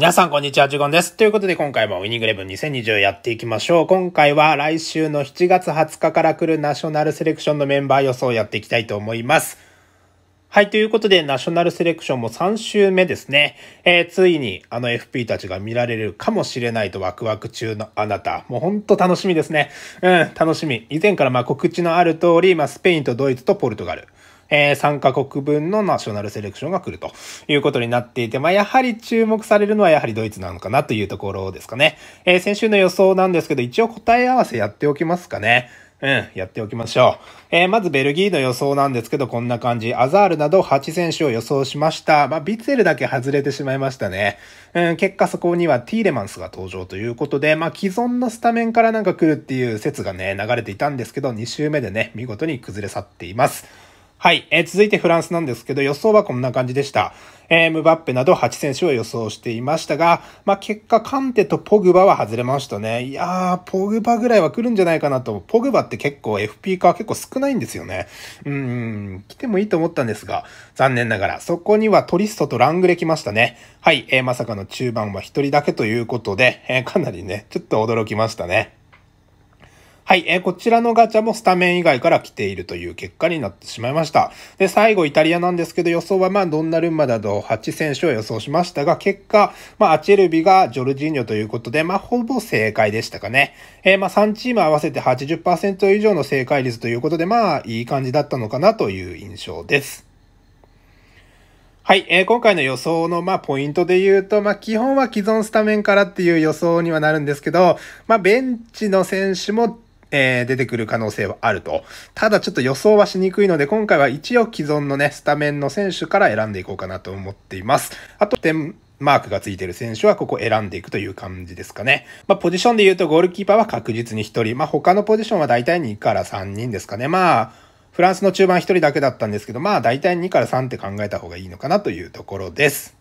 皆さん、こんにちは、ジュゴンです。ということで、今回もウィニングレブン2020やっていきましょう。今回は来週の7月20日から来るナショナルセレクションのメンバー予想をやっていきたいと思います。はい、ということで、ナショナルセレクションも3週目ですね。えー、ついに、あの FP たちが見られるかもしれないとワクワク中のあなた。もうほんと楽しみですね。うん、楽しみ。以前からま告知のある通り、まスペインとドイツとポルトガル。えー、3カ国分のナショナルセレクションが来るということになっていて、まあ、やはり注目されるのはやはりドイツなのかなというところですかね。えー、先週の予想なんですけど、一応答え合わせやっておきますかね。うん、やっておきましょう。えー、まずベルギーの予想なんですけど、こんな感じ。アザールなど8選手を予想しました。まあ、ビツェルだけ外れてしまいましたね。うん、結果そこにはティーレマンスが登場ということで、まあ、既存のスタメンからなんか来るっていう説がね、流れていたんですけど、2周目でね、見事に崩れ去っています。はい、えー、続いてフランスなんですけど、予想はこんな感じでした。えー、ムバッペなど8選手を予想していましたが、まあ、結果、カンテとポグバは外れましたね。いやー、ポグバぐらいは来るんじゃないかなと。ポグバって結構 FP 化は結構少ないんですよね。うん、来てもいいと思ったんですが、残念ながら、そこにはトリストとラングレ来ましたね。はい、えー、まさかの中盤は1人だけということで、えー、かなりね、ちょっと驚きましたね。はい、えー、こちらのガチャもスタメン以外から来ているという結果になってしまいました。で、最後イタリアなんですけど予想はまあドンナルンマなど8選手を予想しましたが、結果、まあアチェルビがジョルジーニョということで、まあほぼ正解でしたかね。えー、まあ3チーム合わせて80%以上の正解率ということで、まあいい感じだったのかなという印象です。はい、えー、今回の予想の、まあ、ポイントで言うと、まあ、基本は既存スタメンからっていう予想にはなるんですけど、まあ、ベンチの選手もえー、出てくる可能性はあると。ただちょっと予想はしにくいので、今回は一応既存のね、スタメンの選手から選んでいこうかなと思っています。あと、点マークがついてる選手はここ選んでいくという感じですかね。まあ、ポジションで言うとゴールキーパーは確実に1人。まあ、他のポジションは大体2から3人ですかね。まあ、フランスの中盤1人だけだったんですけど、まあ、大体2から3って考えた方がいいのかなというところです。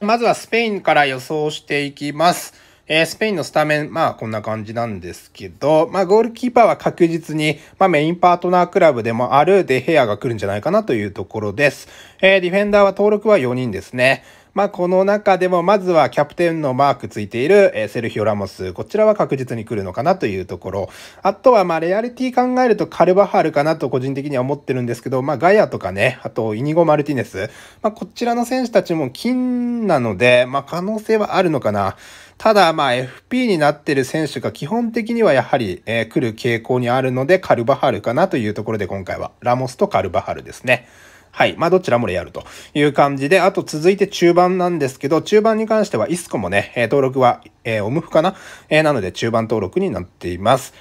まずはスペインから予想していきます。えー、スペインのスタメン、まあこんな感じなんですけど、まあゴールキーパーは確実に、まあメインパートナークラブでもあるデヘアが来るんじゃないかなというところです。えー、ディフェンダーは登録は4人ですね。まあ、この中でも、まずはキャプテンのマークついている、えセルヒオ・ラモス。こちらは確実に来るのかなというところ。あとは、まあ、レアリティ考えるとカルバハルかなと個人的には思ってるんですけど、まあ、ガイアとかね、あと、イニゴ・マルティネス。まあ、こちらの選手たちも金なので、まあ、可能性はあるのかな。ただ、まあ、FP になってる選手が基本的にはやはり、えー、来る傾向にあるので、カルバハルかなというところで今回は、ラモスとカルバハルですね。はい。まあ、どちらもレアルという感じで、あと続いて中盤なんですけど、中盤に関してはイスコもね、登録は、えー、オムフかな、えー、なので中盤登録になっています。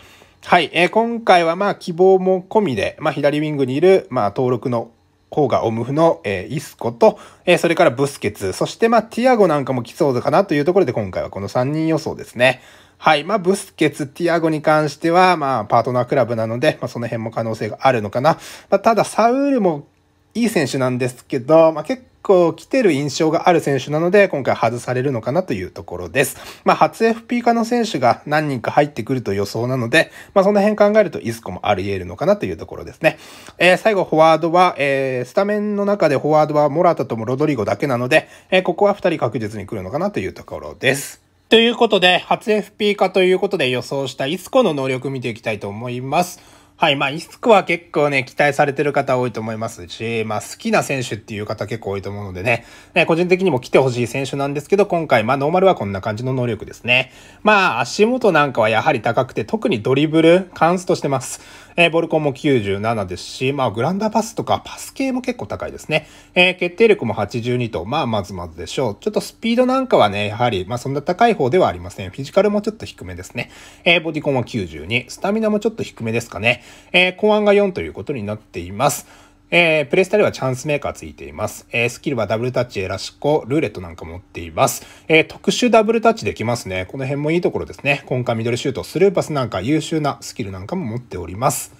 はい。えー、今回はまあ、希望も込みで、まあ、左ウィングにいる、まあ、登録の方がオムフの、えー、イスコと、えー、それからブスケツ、そしてまティアゴなんかも来そうかなというところで、今回はこの3人予想ですね。はい。まあ、ブスケツ、ティアゴに関しては、まあ、パートナークラブなので、まあ、その辺も可能性があるのかな。まあ、ただ、サウールもいい選手なんですけど、まあ、結構来てる印象がある選手なので、今回外されるのかなというところです。まあ、初 FP 化の選手が何人か入ってくると予想なので、まあ、その辺考えるとイスコもあり得るのかなというところですね。えー、最後、フォワードは、えー、スタメンの中でフォワードはモラタともロドリゴだけなので、えー、ここは2人確実に来るのかなというところです。ということで、初 FP 化ということで予想したイスコの能力見ていきたいと思います。はい。まあ、イスクは結構ね、期待されてる方多いと思いますし、まあ、好きな選手っていう方結構多いと思うのでね、ね個人的にも来てほしい選手なんですけど、今回、まあ、ノーマルはこんな感じの能力ですね。まあ、足元なんかはやはり高くて、特にドリブル、カンストしてます。えー、ボルコンも97ですし、まあ、グランダーパスとかパス系も結構高いですね。えー、決定力も82と、まあ、まずまずでしょう。ちょっとスピードなんかはね、やはり、まあ、そんな高い方ではありません。フィジカルもちょっと低めですね。えー、ボディコンは92、スタミナもちょっと低めですかね。えー、アンが4ということになっています。えー、プレイスタイルはチャンスメーカーついています。えー、スキルはダブルタッチ、エラシコ、ルーレットなんか持っています。えー、特殊ダブルタッチできますね。この辺もいいところですね。今回ミドルシュート、スルーパスなんか優秀なスキルなんかも持っております。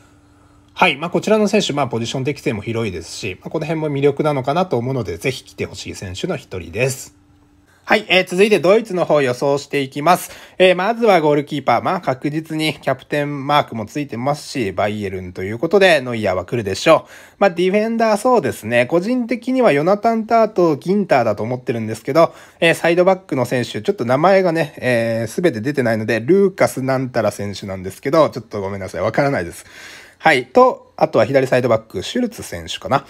はい。まあ、こちらの選手、まあ、ポジション適性も広いですし、まあ、この辺も魅力なのかなと思うので、ぜひ来てほしい選手の一人です。はい、えー、続いてドイツの方予想していきます。えー、まずはゴールキーパー、まあ確実にキャプテンマークもついてますし、バイエルンということでノイヤーは来るでしょう。まあディフェンダーそうですね、個人的にはヨナタン・ターとギンターだと思ってるんですけど、えー、サイドバックの選手、ちょっと名前がね、えー、すべて出てないので、ルーカス・なんたら選手なんですけど、ちょっとごめんなさい、わからないです。はい。と、あとは左サイドバック、シュルツ選手かな。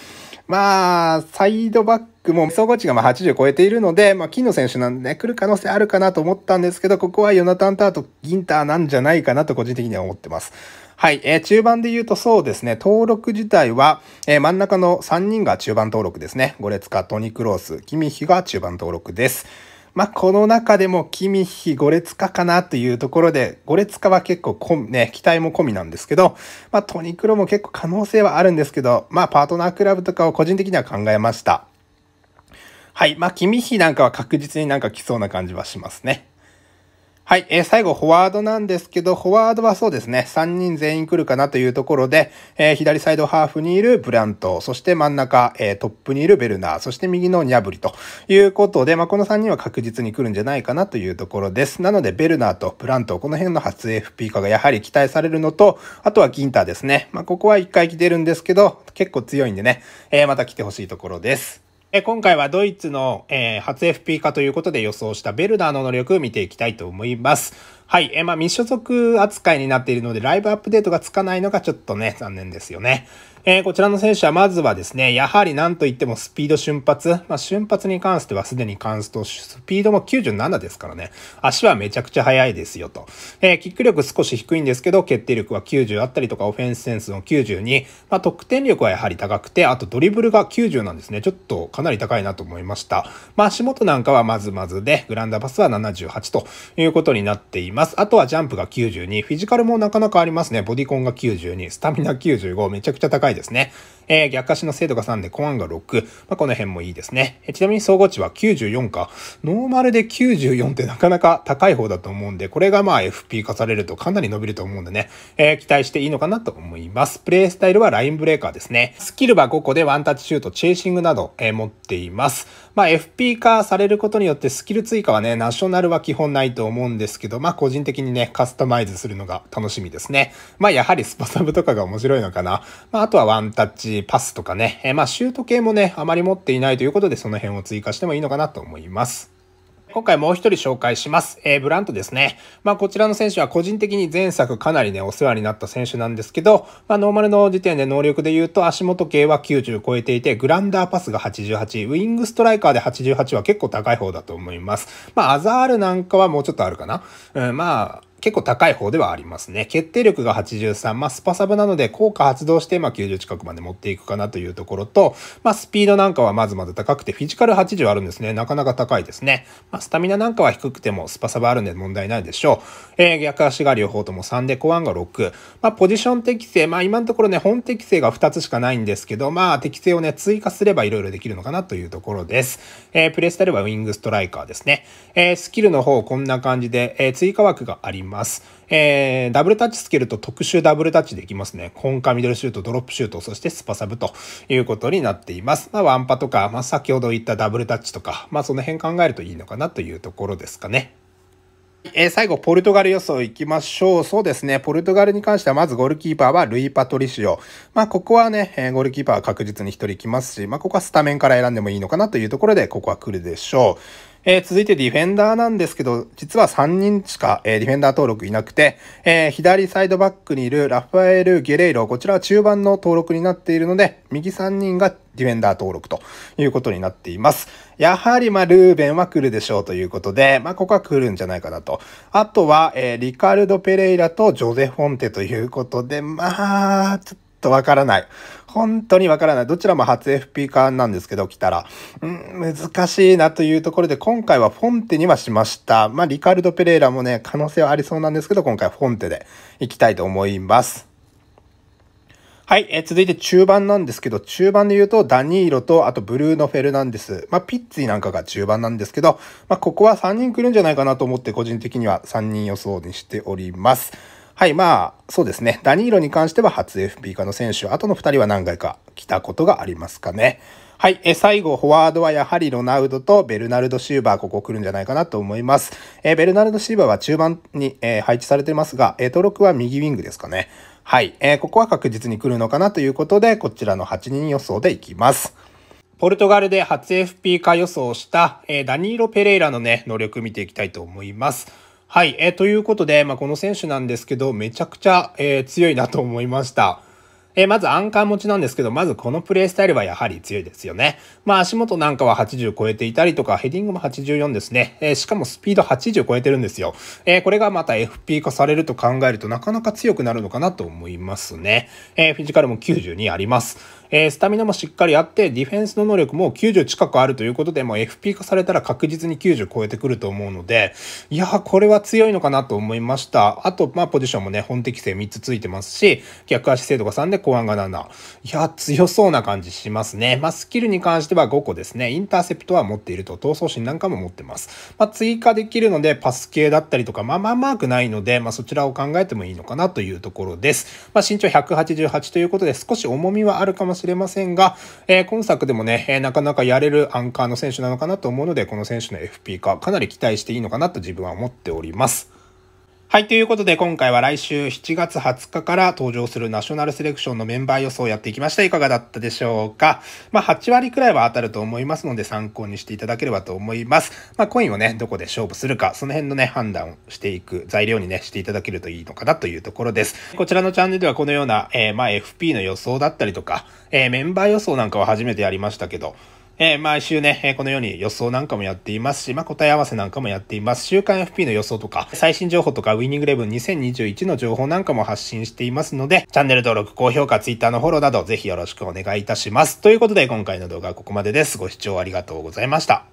まあ、サイドバックも総合値がまあ80超えているので、まあ、金の選手なんで、ね、来る可能性あるかなと思ったんですけど、ここはヨナタン・ターとギンターなんじゃないかなと個人的には思ってます。はい、えー、中盤で言うとそうですね、登録自体は、えー、真ん中の3人が中盤登録ですね。ゴレツカ、トニ・クロース、キミヒが中盤登録です。まあ、この中でもキミヒ、ゴレツカかなというところで、ゴレツカは結構こ、ね、期待も込みなんですけど、まあ、トニクロも結構可能性はあるんですけど、まあ、パートナークラブとかを個人的には考えました。はい。まあ、キミヒなんかは確実になんか来そうな感じはしますね。はい、えー、最後、フォワードなんですけど、フォワードはそうですね、3人全員来るかなというところで、えー、左サイドハーフにいるブラント、そして真ん中、えー、トップにいるベルナー、そして右のニャブリということで、まあ、この3人は確実に来るんじゃないかなというところです。なので、ベルナーとブラント、この辺の初 FP 化がやはり期待されるのと、あとはギンターですね。まあ、ここは1回来てるんですけど、結構強いんでね、えまた来てほしいところです。今回はドイツの、えー、初 FP 化ということで予想したベルダーの能力を見ていきたいと思います。はい。えまあ、未所属扱いになっているので、ライブアップデートがつかないのがちょっとね、残念ですよね。えー、こちらの選手はまずはですね、やはり何といってもスピード瞬発。まあ、瞬発に関してはすでに関すと、スピードも97ですからね。足はめちゃくちゃ速いですよと。えー、キック力少し低いんですけど、決定力は90あったりとか、オフェンスセンスの92。まあ、得点力はやはり高くて、あとドリブルが90なんですね。ちょっとかなり高いなと思いました。まあ、足元なんかはまずまずで、グランダパスは78ということになっています。ます。あとはジャンプが92、フィジカルもなかなかありますね。ボディコンが92、スタミナ95、めちゃくちゃ高いですね。えー、逆足の精度が3で、コアンが6、まあ、この辺もいいですね、えー、ちなみに総合値は94か。ノーマルで94ってなかなか高い方だと思うんで、これがまあ FP 化されるとかなり伸びると思うんでね、えー、期待していいのかなと思います。プレイスタイルはラインブレーカーですね。スキルは5個でワンタッチシュート、チェイシングなど、えー、持っています。まあ FP 化されることによってスキル追加はね、ナショナルは基本ないと思うんですけど、まあ個人的にね、カスタマイズするのが楽しみですね。まあ、やはりスパサブとかが面白いのかな。まあ、あとはワンタッチパスとかね、えまあ、シュート系もね、あまり持っていないということで、その辺を追加してもいいのかなと思います。今回もう一人紹介します。えー、ブラントですね。まあ、こちらの選手は個人的に前作かなりね、お世話になった選手なんですけど、まあ、ノーマルの時点で能力で言うと足元系は90超えていて、グランダーパスが88、ウィングストライカーで88は結構高い方だと思います。まあ、アザールなんかはもうちょっとあるかな。うん、まあ、結構高い方ではありますね。決定力が83、まあ、スパサブなので効果発動して、まあ、90近くまで持っていくかなというところと、まあ、スピードなんかはまずまず高くて、フィジカル80あるんですね。なかなか高いですね。まあ、スタミナなんかは低くても、スパサブあるんで問題ないでしょう。えー、逆足が両方とも3で、アンが6。まあ、ポジション適正、まあ、今のところね、本適正が2つしかないんですけど、まあ、適正をね、追加すれば色々できるのかなというところです。えー、プレスタルはウィングストライカーですね。えー、スキルの方、こんな感じで、えー、追加枠があります。ます。えー、ダブルタッチつけると特殊ダブルタッチできますね。コンカミドルシュート、ドロップシュート、そしてスパサブということになっています。まあ、ワンパとか、まあ、先ほど言ったダブルタッチとか、まあ、その辺考えるといいのかなというところですかね。えー、最後、ポルトガル予想行きましょう。そうですね。ポルトガルに関しては、まずゴールキーパーはルイ・パトリシオ。まあ、ここはね、えー、ゴールキーパーは確実に1人来ますし、まあ、ここはスタメンから選んでもいいのかなというところで、ここは来るでしょう。えー、続いてディフェンダーなんですけど、実は3人しか、えー、ディフェンダー登録いなくて、えー、左サイドバックにいるラファエル・ゲレイロ、こちらは中盤の登録になっているので、右3人がディフェンダー登録ということになっています。やはり、まルーベンは来るでしょうということで、まあ、ここは来るんじゃないかなと。あとは、えー、リカルド・ペレイラとジョゼ・フォンテということで、まあ、ちょっとわからない。本当にわからない。どちらも初 FP 化なんですけど、来たら。うん、難しいなというところで、今回はフォンテにはしました。まあ、リカルド・ペレイラもね、可能性はありそうなんですけど、今回フォンテでいきたいと思います。はい、え続いて中盤なんですけど、中盤で言うとダニーロと、あとブルーノ・フェルナンデス、まあ、ピッツィなんかが中盤なんですけど、まあ、ここは3人来るんじゃないかなと思って、個人的には3人予想にしております。はい、まあ、そうですね。ダニーロに関しては初 FP 化の選手、あとの2人は何回か来たことがありますかね。はい、え最後、フォワードはやはりロナウドとベルナルド・シューバー、ここ来るんじゃないかなと思います。えベルナルド・シューバーは中盤に、え配置されてますが、え登録は右ウィングですかね。はい、えここは確実に来るのかなということで、こちらの8人予想でいきます。ポルトガルで初 FP 化予想した、えダニーロ・ペレイラのね、能力見ていきたいと思います。はい、えー、ということで、まあ、この選手なんですけど、めちゃくちゃ、えー、強いなと思いました。えー、まずアンカー持ちなんですけど、まずこのプレイスタイルはやはり強いですよね。まあ足元なんかは80超えていたりとか、ヘディングも84ですね。えー、しかもスピード80超えてるんですよ。えー、これがまた FP 化されると考えるとなかなか強くなるのかなと思いますね。えフィジカルも92あります。えー、スタミナもしっかりあって、ディフェンスの能力も90近くあるということで、もう FP 化されたら確実に90超えてくると思うので、いやこれは強いのかなと思いました。あと、まあ、ポジションもね、本適性3つついてますし、逆足精度が3で後半が7。いや強そうな感じしますね。まあ、スキルに関しては5個ですね。インターセプトは持っていると、闘争心なんかも持ってます。まあ、追加できるので、パス系だったりとか、まあまあマークないので、まあ、そちらを考えてもいいのかなというところです。まあ、身長188ということで、少し重みはあるかもしれないしれませんが、えー、今作でもね、えなかなかやれるアンカーの選手なのかなと思うので、この選手の FP 化、かなり期待していいのかなと自分は思っております。はい。ということで、今回は来週7月20日から登場するナショナルセレクションのメンバー予想をやっていきました。いかがだったでしょうかまあ、8割くらいは当たると思いますので、参考にしていただければと思います。まあ、コインをね、どこで勝負するか、その辺のね、判断をしていく材料にね、していただけるといいのかなというところです。こちらのチャンネルではこのような、えー、まあ、FP の予想だったりとか、えー、メンバー予想なんかは初めてやりましたけど、えー、毎週ね、えー、このように予想なんかもやっていますし、まあ、答え合わせなんかもやっています。週刊 FP の予想とか、最新情報とか、ウィニングレブン2021の情報なんかも発信していますので、チャンネル登録、高評価、Twitter のフォローなど、ぜひよろしくお願いいたします。ということで、今回の動画はここまでです。ご視聴ありがとうございました。